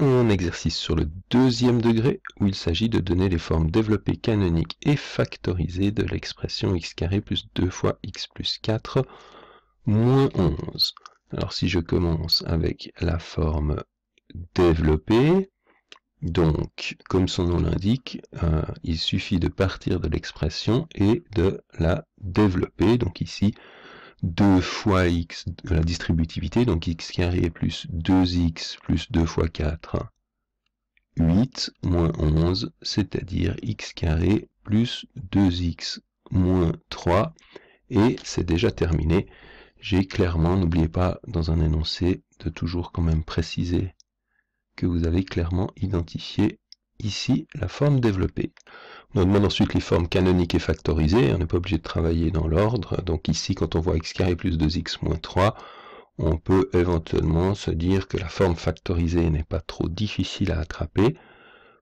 un exercice sur le deuxième degré où il s'agit de donner les formes développées canoniques et factorisées de l'expression x carré plus 2 fois x plus 4 moins 11. Alors si je commence avec la forme développée, donc comme son nom l'indique, euh, il suffit de partir de l'expression et de la développer. Donc ici, 2 fois x de euh, la distributivité, donc x carré plus 2x plus 2 fois 4, 8 moins 11, c'est-à-dire x carré plus 2x moins 3, et c'est déjà terminé. J'ai clairement, n'oubliez pas dans un énoncé, de toujours quand même préciser que vous avez clairement identifié ici la forme développée. On demande ensuite les formes canoniques et factorisées. On n'est pas obligé de travailler dans l'ordre. Donc ici, quand on voit x carré plus 2x moins 3, on peut éventuellement se dire que la forme factorisée n'est pas trop difficile à attraper.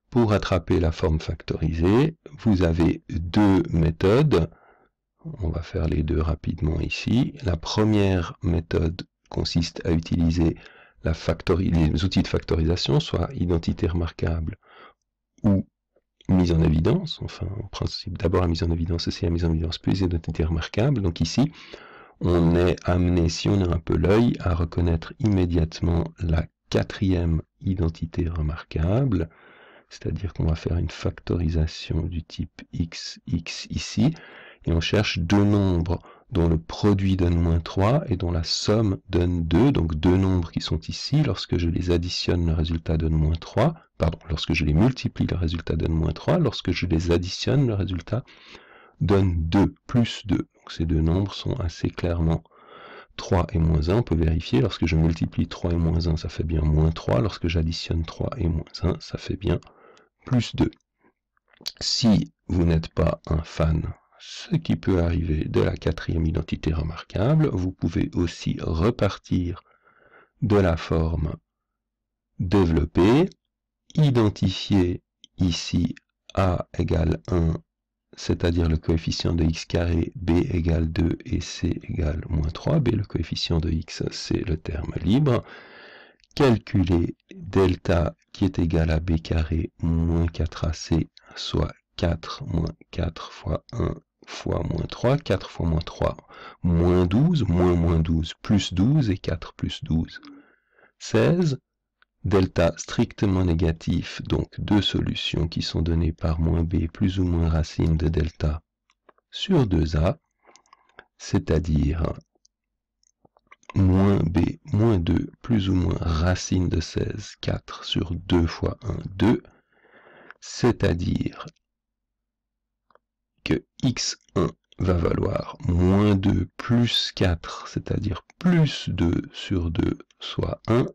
Pour attraper la forme factorisée, vous avez deux méthodes. On va faire les deux rapidement ici. La première méthode consiste à utiliser la les outils de factorisation, soit identité remarquable ou mise en évidence, enfin en principe d'abord la mise en évidence c'est la mise en évidence plus identité remarquable. Donc ici, on est amené, si on a un peu l'œil, à reconnaître immédiatement la quatrième identité remarquable, c'est-à-dire qu'on va faire une factorisation du type x, x ici, et on cherche deux nombres dont le produit donne moins 3 et dont la somme donne 2, donc deux nombres qui sont ici, lorsque je les additionne, le résultat donne moins 3, lorsque je les multiplie, le résultat donne moins 3. Lorsque je les additionne, le résultat donne 2, plus 2. Donc ces deux nombres sont assez clairement 3 et moins 1. On peut vérifier, lorsque je multiplie 3 et moins 1, ça fait bien moins 3. Lorsque j'additionne 3 et moins 1, ça fait bien plus 2. Si vous n'êtes pas un fan, ce qui peut arriver de la quatrième identité remarquable, vous pouvez aussi repartir de la forme développée identifier ici a égale 1, c'est-à-dire le coefficient de x carré, b égale 2 et c égale moins 3, b le coefficient de x, c'est le terme libre, calculer delta qui est égal à b carré moins 4ac, soit 4 moins 4 fois 1 fois moins 3, 4 fois moins 3, moins 12, moins moins 12, plus 12, et 4 plus 12, 16, delta strictement négatif, donc deux solutions qui sont données par moins b plus ou moins racine de delta sur 2a, c'est-à-dire moins b moins 2 plus ou moins racine de 16, 4 sur 2 fois 1, 2, c'est-à-dire que x1 va valoir moins 2 plus 4, c'est-à-dire plus 2 sur 2, soit 1,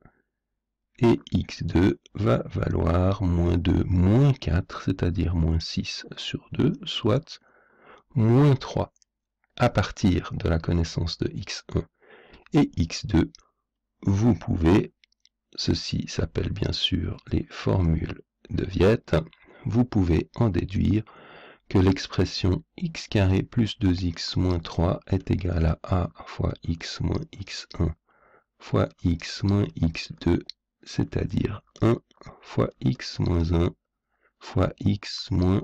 et x2 va valoir moins 2 moins 4, c'est-à-dire moins 6 sur 2, soit moins 3 à partir de la connaissance de x1 et x2. Vous pouvez, ceci s'appelle bien sûr les formules de Viette, vous pouvez en déduire que l'expression x carré plus 2x moins 3 est égale à a fois x moins x1 fois x moins x2 c'est-à-dire 1 fois x moins 1 fois x moins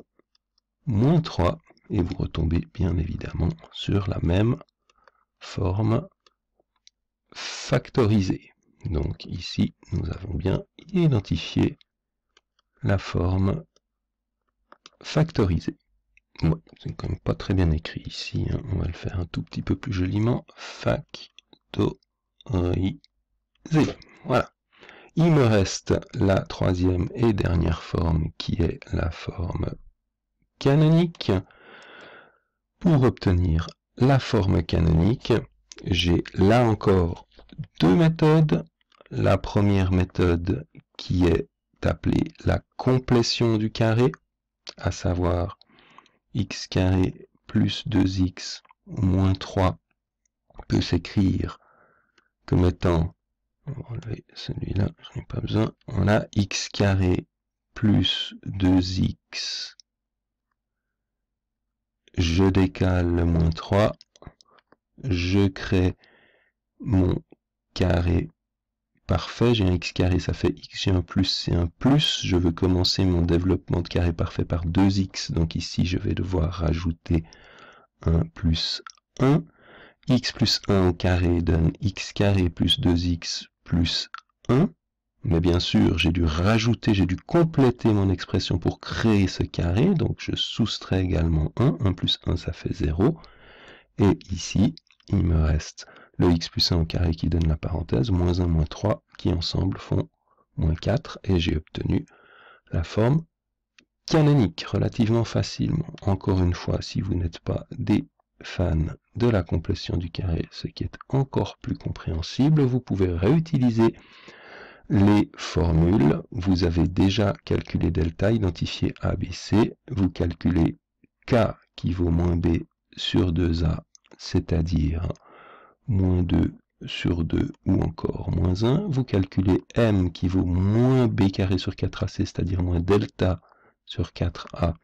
moins 3, et vous retombez bien évidemment sur la même forme factorisée. Donc ici, nous avons bien identifié la forme factorisée. c'est quand même pas très bien écrit ici, hein. on va le faire un tout petit peu plus joliment. Factorisé. Voilà. Il me reste la troisième et dernière forme qui est la forme canonique. Pour obtenir la forme canonique, j'ai là encore deux méthodes. La première méthode qui est appelée la complétion du carré, à savoir x carré plus 2x moins 3 peut s'écrire comme étant on va enlever celui-là, n'en ai pas besoin. On a x carré plus 2x. Je décale le moins 3. Je crée mon carré parfait. J'ai un x carré, ça fait x. J'ai un plus, c'est un plus. Je veux commencer mon développement de carré parfait par 2x. Donc ici, je vais devoir rajouter 1 plus 1 x plus 1 au carré donne x carré plus 2x plus 1. Mais bien sûr, j'ai dû rajouter, j'ai dû compléter mon expression pour créer ce carré. Donc, je soustrais également 1. 1 plus 1, ça fait 0. Et ici, il me reste le x plus 1 au carré qui donne la parenthèse, moins 1, moins 3, qui ensemble font moins 4. Et j'ai obtenu la forme canonique, relativement facilement. Encore une fois, si vous n'êtes pas des fans de la complétion du carré, ce qui est encore plus compréhensible. Vous pouvez réutiliser les formules. Vous avez déjà calculé delta, identifié ABC, Vous calculez K qui vaut moins B sur 2A, c'est-à-dire moins 2 sur 2 ou encore moins 1. Vous calculez M qui vaut moins B carré sur 4AC, c'est-à-dire moins delta sur 4A,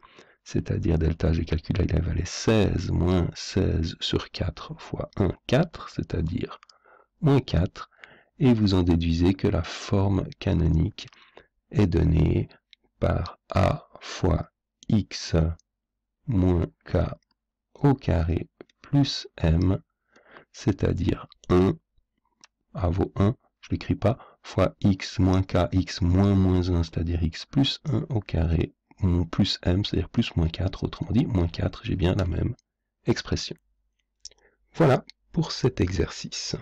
c'est-à-dire delta, j'ai calculé, il valait 16 moins 16 sur 4 fois 1, 4, c'est-à-dire moins 4, et vous en déduisez que la forme canonique est donnée par a fois x moins k au carré plus m, c'est-à-dire 1, a vaut 1, je l'écris pas, fois x moins k, x moins moins 1, c'est-à-dire x plus 1 au carré plus m, c'est-à-dire plus moins 4, autrement dit, moins 4, j'ai bien la même expression. Voilà pour cet exercice.